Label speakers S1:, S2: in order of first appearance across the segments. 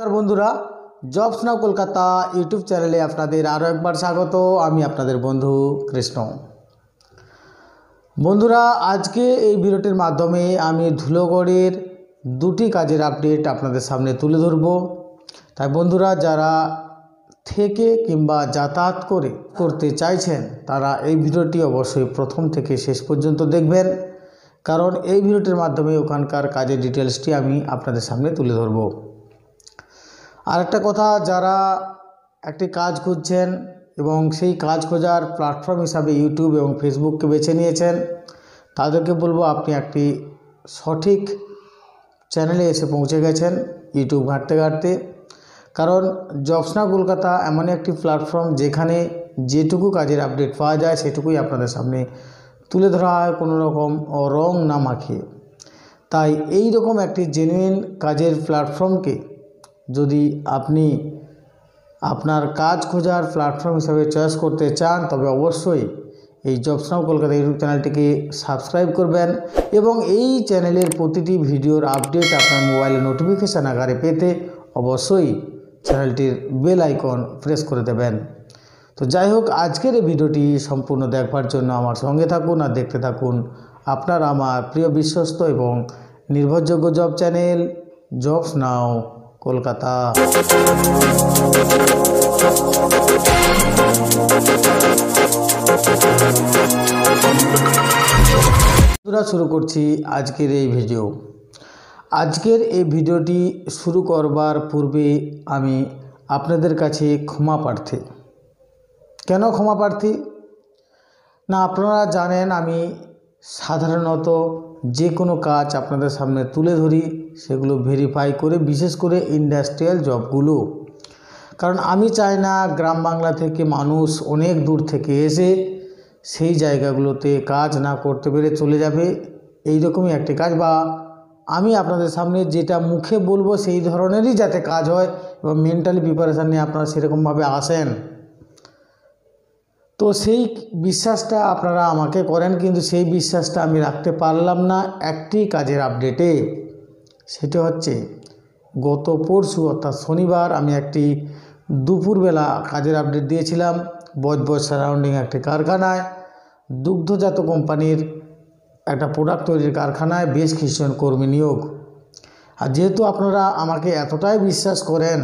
S1: নমস্কার বন্ধুরা jobs now Kolkata YouTube চ্যানেলে আপনাদের আরও একবার স্বাগত আমি আপনাদের বন্ধু কৃষ্ণ বন্ধুরা আজকে এই ভিডিওটির মাধ্যমে আমি ধুলোগড়ের দুটি কাজের আপডেট আপনাদের সামনে তুলে ধরব তাই বন্ধুরা যারা থেকে কিংবা যাতায়াত করে করতে চাইছেন তারা এই ভিডিওটি অবশ্যই প্রথম থেকে শেষ পর্যন্ত দেখবেন কারণ এই ভিডিওটির মাধ্যমে ওখানকার কাজের ডিটেলসটি আমি আপনাদের সামনে তুলে ধরবো আরেকটা কথা যারা একটি কাজ খুঁজছেন এবং সেই কাজ খোঁজার প্ল্যাটফর্ম হিসাবে ইউটিউব এবং ফেসবুককে বেছে নিয়েছেন তাদেরকে বলবো আপনি একটি সঠিক চ্যানেলে এসে পৌঁছে গেছেন ইউটিউব ঘাঁটতে ঘাঁটতে কারণ জবসনা কলকাতা এমন একটি প্ল্যাটফর্ম যেখানে যেটুকু কাজের আপডেট পাওয়া যায় সেটুকুই আপনাদের সামনে তুলে ধরা হয় কোনো রকম রং না মাখিয়ে তাই এই রকম একটি জেনুইন কাজের প্ল্যাটফর্মকে যদি আপনি আপনার কাজ খোঁজার প্ল্যাটফর্ম হিসাবে চয়েস করতে চান তবে অবশ্যই এই জবস নাও কলকাতা ইউটিউব চ্যানেলটিকে সাবস্ক্রাইব করবেন এবং এই চ্যানেলের প্রতিটি ভিডিওর আপডেট আপনার মোবাইলে নোটিফিকেশান আকারে পেতে অবশ্যই চ্যানেলটির বেল আইকন প্রেস করে দেবেন তো যাই হোক আজকের এই ভিডিওটি সম্পূর্ণ দেখবার জন্য আমার সঙ্গে থাকুন আর দেখতে থাকুন আপনার আমার প্রিয় বিশ্বস্ত এবং নির্ভরযোগ্য job channel jobs now Kolkata বন্ধুরা শুরু করছি আজকের এই ভিডিও আজকের এই ভিডিওটি শুরু করবার পূর্বে আমি আপনাদের কাছে ক্ষমা প্রার্থী কেন ক্ষমা প্রার্থী না আপনারা জানেন আমি সাধারণত যে কোনো কাজ আপনাদের সামনে তুলে ধরি সেগুলো ভেরিফাই করে বিশেষ করে ইন্ডাস্ট্রিয়াল জবগুলো কারণ আমি চাই না গ্রাম বাংলা থেকে মানুষ অনেক দূর থেকে এসে সেই জায়গাগুলোতে কাজ না করতে পেরে চলে যাবে এই রকমই একটি কাজ বা আমি আপনাদের সামনে যেটা মুখে বলবো সেই ধরনেরই যাতে কাজ হয় এবং মেন্টালি প্রিপারেশান নিয়ে আপনারা সেরকমভাবে আসেন তো সেই বিশ্বাসটা আপনারা আমাকে করেন কিন্তু সেই বিশ্বাসটা আমি রাখতে পারলাম না একটি কাজের আপডেটে সেটা হচ্ছে গত পরশু অর্থাৎ শনিবার আমি একটি দুপুরবেলা কাজের আপডেট দিয়েছিলাম বজ বজ সারাউন্ডিং একটি কারখানায় দুগ্ধজাত কোম্পানির একটা প্রোডাক্ট তৈরির কারখানায় বেশ খ্রিস্টান কর্মী নিয়োগ আর যেহেতু আপনারা আমাকে এতটাই বিশ্বাস করেন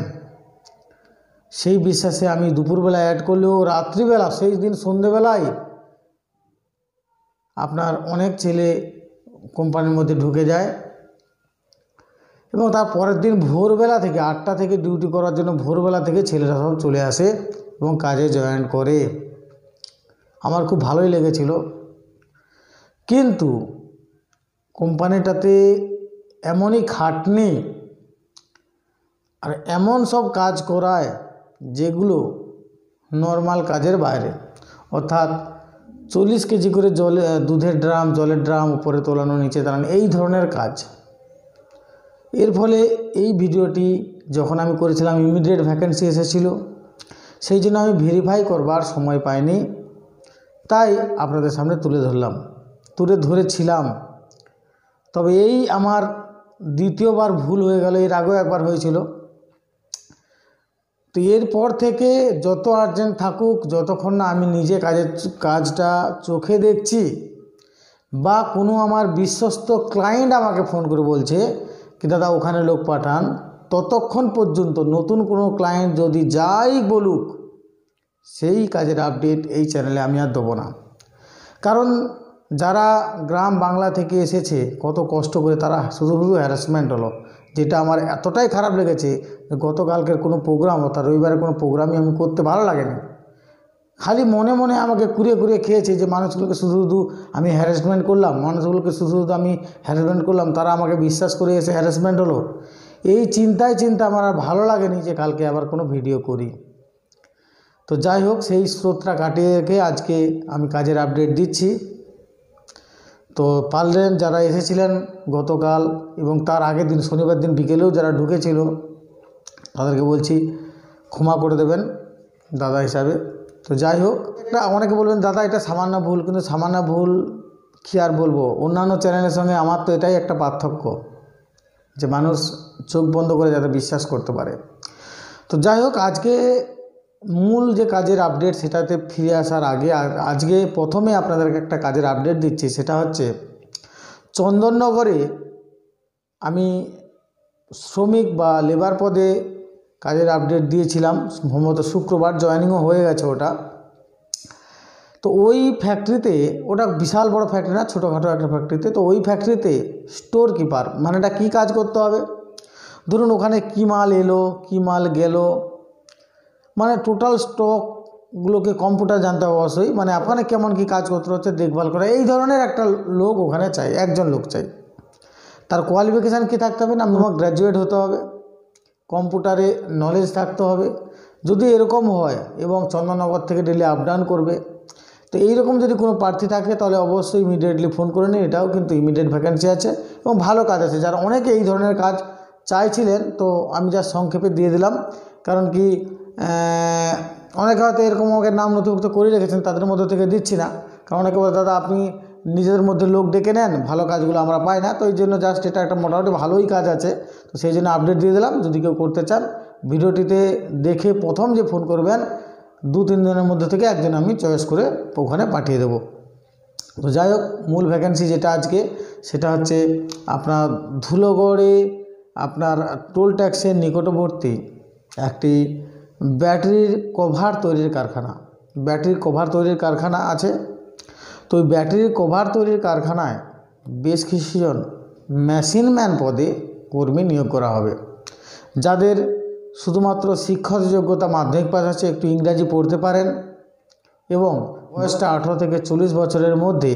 S1: সেই বিশ্বাসে আমি দুপুরবেলা অ্যাড করলেও রাত্রিবেলা সেই দিন সন্ধেবেলায় আপনার অনেক ছেলে কোম্পানির মধ্যে ঢুকে যায় এবং তার পরের দিন ভোরবেলা থেকে আটটা থেকে ডিউটি করার জন্য ভোরবেলা থেকে ছেলেরা সব চলে আসে এবং কাজে জয়েন করে আমার খুব ভালোই লেগেছিল কিন্তু কোম্পানিটাতে এমনই খাটনি আর এমন সব কাজ করায় যেগুলো নর্মাল কাজের বাইরে অর্থাৎ চল্লিশ কেজি করে জলে দুধের ড্রাম জলের ড্রাম উপরে তোলানো নিচে দাঁড়ানো এই ধরনের কাজ এর ফলে এই ভিডিওটি যখন আমি করেছিলাম ইমিডিয়েট ভ্যাকেন্সি এসেছিল সেই জন্য আমি ভেরিফাই করবার সময় পাইনি তাই আপনাদের সামনে তুলে ধরলাম তুলে ধরেছিলাম তবে এই আমার দ্বিতীয়বার ভুল হয়ে গেল এর আগেও একবার হয়েছিল তো এরপর থেকে যত আর্জেন্ট থাকুক যতক্ষণ না আমি নিজে কাজের কাজটা চোখে দেখছি বা কোনো আমার বিশ্বস্ত ক্লায়েন্ট আমাকে ফোন করে বলছে কি দাদা ওখানে লোক পাঠান ততক্ষণ পর্যন্ত নতুন কোনো ক্লায়েন্ট যদি যাই বলুক সেই কাজের আপডেট এই চ্যানেলে আমি আর দেবো না কারণ যারা গ্রাম বাংলা থেকে এসেছে কত কষ্ট করে তারা শুধু শুধু হ্যারাসমেন্ট হলো যেটা আমার এতটাই খারাপ লেগেছে গতকালকের কোনো প্রোগ্রাম অর্থাৎ রবিবারের কোনো প্রোগ্রামই আমি করতে ভালো লাগেনি খালি মনে মনে আমাকে কুড়িয়ে কুড়িয়ে খেয়েছে যে মানুষগুলোকে শুধু শুধু আমি হ্যারাসমেন্ট করলাম মানুষগুলোকে শুধু শুধু আমি হ্যারাসমেন্ট করলাম তারা আমাকে বিশ্বাস করে এসে হ্যারাসমেন্ট হলো এই চিন্তায় চিন্তা আমার আর ভালো লাগেনি যে কালকে আবার কোনো ভিডিও করি তো যাই হোক সেই স্রোতটা কাটিয়ে রেখে আজকে আমি কাজের আপডেট দিচ্ছি তো পারলেন যারা এসেছিলেন গতকাল এবং তার আগের দিন শনিবার দিন বিকেলেও যারা ঢুকেছিল তাদেরকে বলছি ক্ষমা করে দেবেন দাদা হিসাবে তো যাই হোক এটা অনেকে বলবেন দাদা এটা সামান্য ভুল কিন্তু সামান্য ভুল কী আর বলবো অন্যান্য চ্যানেলের সঙ্গে আমার তো এটাই একটা পার্থক্য যে মানুষ চোখ বন্ধ করে যাতে বিশ্বাস করতে পারে তো যাই হোক আজকে মূল যে কাজের আপডেট সেটাতে ফিরে আসার আগে আজকে প্রথমে আপনাদেরকে একটা কাজের আপডেট দিচ্ছি সেটা হচ্ছে চন্দননগরে আমি শ্রমিক বা লেবার পদে কাজের আপডেট দিয়েছিলাম সম্ভবত শুক্রবার জয়নিংও হয়ে গেছে ওটা তো ওই ফ্যাক্টরিতে ওটা বিশাল বড় ফ্যাক্টরি না ছোটোখাটো একটা ফ্যাক্টরিতে তো ওই ফ্যাক্টরিতে স্টোর কিপার মানে এটা কী কাজ করতে হবে ধরুন ওখানে কী মাল এলো কী মাল গেল মানে টোটাল স্টকগুলোকে কম্পিউটার জানতে হবে অবশ্যই মানে আপনার কেমন কি কাজ করতে হচ্ছে দেখভাল করা এই ধরনের একটা লোক ওখানে চাই একজন লোক চাই তার কোয়ালিফিকেশান কী থাকতে হবে না মিনিমাম গ্র্যাজুয়েট হতে হবে কম্পিউটারে নলেজ থাকতে হবে যদি এরকম হয় এবং চন্দননগর থেকে ডেলি আপ ডাউন করবে তো এইরকম যদি কোনো প্রার্থী থাকে তাহলে অবশ্যই ইমিডিয়েটলি ফোন করে নিন এটাও কিন্তু ইমিডিয়েট ভ্যাকেন্সি আছে এবং ভালো কাজ আছে যারা অনেকে এই ধরনের কাজ চাইছিলেন তো আমি যা সংক্ষেপে দিয়ে দিলাম কারণ কি অনেকে হয়তো এরকম আমাকে নাম নথিভুক্ত করে রেখেছেন তাদের মধ্যে থেকে দিচ্ছি না কারণ অনেকে বলে দাদা আপনি নিজেদের মধ্যে লোক ডেকে নেন ভালো কাজগুলো আমরা পাই না তো এই জন্য জাস্ট এটা একটা মোটামুটি ভালোই কাজ আছে তো সেই জন্য আপডেট দিয়ে দিলাম যদি কেউ করতে চান ভিডিওটিতে দেখে প্রথম যে ফোন করবেন দু তিন দিনের মধ্যে থেকে একজন আমি চয়েস করে ওখানে পাঠিয়ে দেবো তো যাই হোক মূল ভ্যাকেন্সি যেটা আজকে সেটা হচ্ছে আপনার ধুলোগড়ে আপনার টোল ট্যাক্সের নিকটবর্তী একটি ব্যাটারির কভার তৈরির কারখানা ব্যাটারির কভার তৈরির কারখানা আছে তো ওই ব্যাটারির কভার তৈরির কারখানায় বেশ কিছুজন মেশিনম্যান পদে কর্মী নিয়োগ করা হবে যাদের শুধুমাত্র শিক্ষক যোগ্যতা মাধ্যমিক পাশ আছে একটু ইংরাজি পড়তে পারেন এবং বয়সটা আঠেরো থেকে চল্লিশ বছরের মধ্যে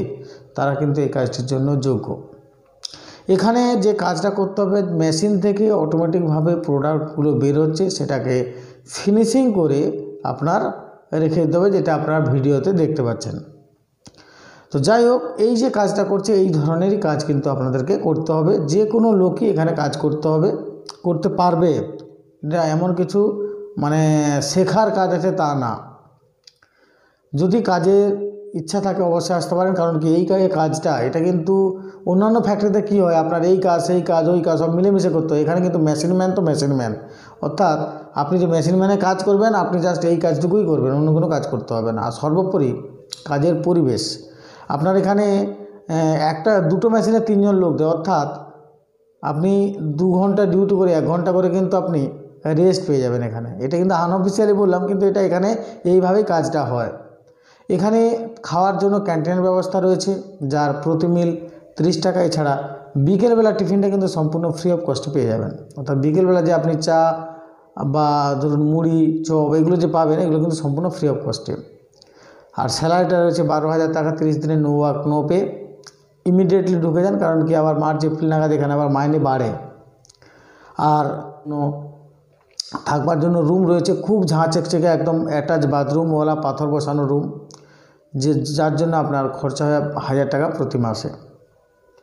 S1: তারা কিন্তু এই কাজটির জন্য যোগ্য এখানে যে কাজটা করতে হবে মেশিন থেকে অটোমেটিকভাবে প্রোডাক্টগুলো বেরোচ্ছে সেটাকে ফিনিশিং করে আপনার রেখে দেবে যেটা আপনার ভিডিওতে দেখতে পাচ্ছেন তো যাই হোক এই যে কাজটা করছে এই ধরনেরই কাজ কিন্তু আপনাদেরকে করতে হবে যে কোনো লোকই এখানে কাজ করতে হবে করতে পারবে এটা এমন কিছু মানে শেখার কাজ আছে তা না যদি কাজের ইচ্ছা থাকে অবশ্যই আসতে পারেন কারণ কি এই কাজে কাজটা এটা কিন্তু অন্যান্য ফ্যাক্টরিতে কি হয় আপনার এই কাজ সেই কাজ ওই কাজ সব মিলেমিশে করতে হয় এখানে কিন্তু মেশিন ম্যান তো মেশিন ম্যান অর্থাৎ আপনি যে মেশিন ম্যানে কাজ করবেন আপনি জাস্ট এই কাজটুকুই করবেন অন্য কোনো কাজ করতে হবে না আর সর্বোপরি কাজের পরিবেশ আপনার এখানে একটা দুটো মেশিনে তিনজন লোক দেয় অর্থাৎ আপনি দু ঘন্টা ডিউটি করে এক ঘন্টা করে কিন্তু আপনি রেস্ট পেয়ে যাবেন এখানে এটা কিন্তু আনঅফিসিয়ালি বললাম কিন্তু এটা এখানে এইভাবেই কাজটা হয় এখানে খাওয়ার জন্য ক্যান্টিনের ব্যবস্থা রয়েছে যার প্রতি মিল ত্রিশ টাকা এছাড়া বিকেলবেলা টিফিনটা কিন্তু সম্পূর্ণ ফ্রি অফ কস্টে পেয়ে যাবেন অর্থাৎ বিকেলবেলা যে আপনি চা বা ধরুন মুড়ি চপ এগুলো যে পাবেন এগুলো কিন্তু সম্পূর্ণ ফ্রি অফ কস্টে আর স্যালারিটা রয়েছে বারো হাজার টাকা তিরিশ দিনে no work no pay immediately ঢুকে যান কারণ কি আবার মার্চ এপ্রিল নাগাদ এখানে আবার মাইনে বাড়ে আর থাকবার জন্য রুম রয়েছে খুব ঝাঁ চেকচেকে একদম অ্যাটাচ বাথরুমওয়ালা পাথর বসানো রুম যে যার জন্য আপনার খরচা হয় হাজার টাকা প্রতি মাসে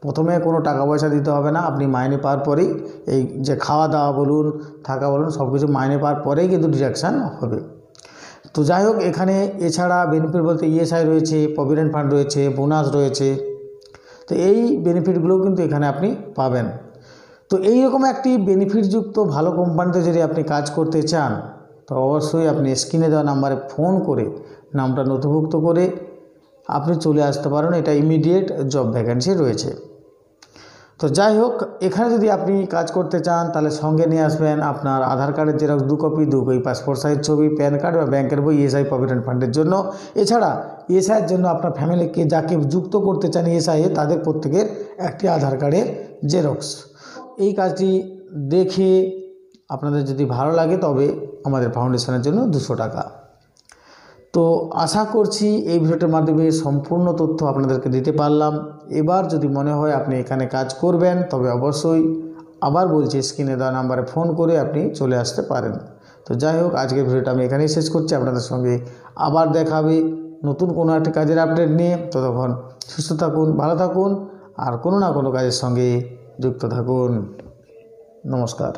S1: প্রথমে কোনো টাকা পয়সা দিতে হবে না আপনি মাইনে পাওয়ার পরেই এই যে খাওয়া দাওয়া বলুন থাকা বলুন সব কিছু মাইনে পাওয়ার পরেই কিন্তু ডিডাকশান হবে তো যাই হোক এখানে এছাড়া বেনিফিট বলতে ইএসআই e রয়েছে প্রভিডেন্ট ফান্ড রয়েছে বোনাস রয়েছে তো এই বেনিফিটগুলোও কিন্তু এখানে আপনি পাবেন তো এই রকম একটি বেনিফিটযুক্ত ভালো কোম্পানিতে যদি আপনি কাজ করতে চান তো অবশ্যই আপনি স্ক্রিনে দেওয়া নাম্বারে ফোন করে নামটা নথিভুক্ত করে আপনি চলে আসতে পারেন এটা ইমিডিয়েট জব ভ্যাকেন্সি রয়েছে তো যাই হোক এখানে যদি আপনি কাজ করতে চান তাহলে সঙ্গে নিয়ে আসবেন আপনার আধার কার্ডের জেরক্স দু কপি দু কপি পাসপোর্ট সাইজ ছবি প্যান কার্ড বা ব্যাংকের বই ইএসআই প্রভিডেন্ট ফান্ডের জন্য এছাড়া e এসআইয়ের জন্য আপনার ফ্যামিলিকে যাকে যুক্ত করতে চান e এসআইয়ে তাদের প্রত্যেকের একটি আধার কার্ডের জেরক্স এই কাজটি দেখে আপনাদের যদি ভালো লাগে তবে আমাদের ফাউন্ডেশনের জন্য দুশো টাকা তো আশা করছি এই ভিডিওটার মাধ্যমে সম্পূর্ণ তথ্য আপনাদেরকে দিতে পারলাম এবার যদি মনে হয় আপনি এখানে কাজ করবেন তবে অবশ্যই আবার বলছি স্ক্রিনে দেওয়া নাম্বারে ফোন করে আপনি চলে আসতে পারেন তো যাই হোক আজকের ভিডিওটা আমি এখানেই শেষ করছি আপনাদের সঙ্গে আবার দেখাবে নতুন কোনো একটা কাজের আপডেট নিয়ে ততক্ষণ সুস্থ থাকুন ভালো থাকুন আর কোনো না কোনো কাজের সঙ্গে যুক্ত থাকুন নমস্কার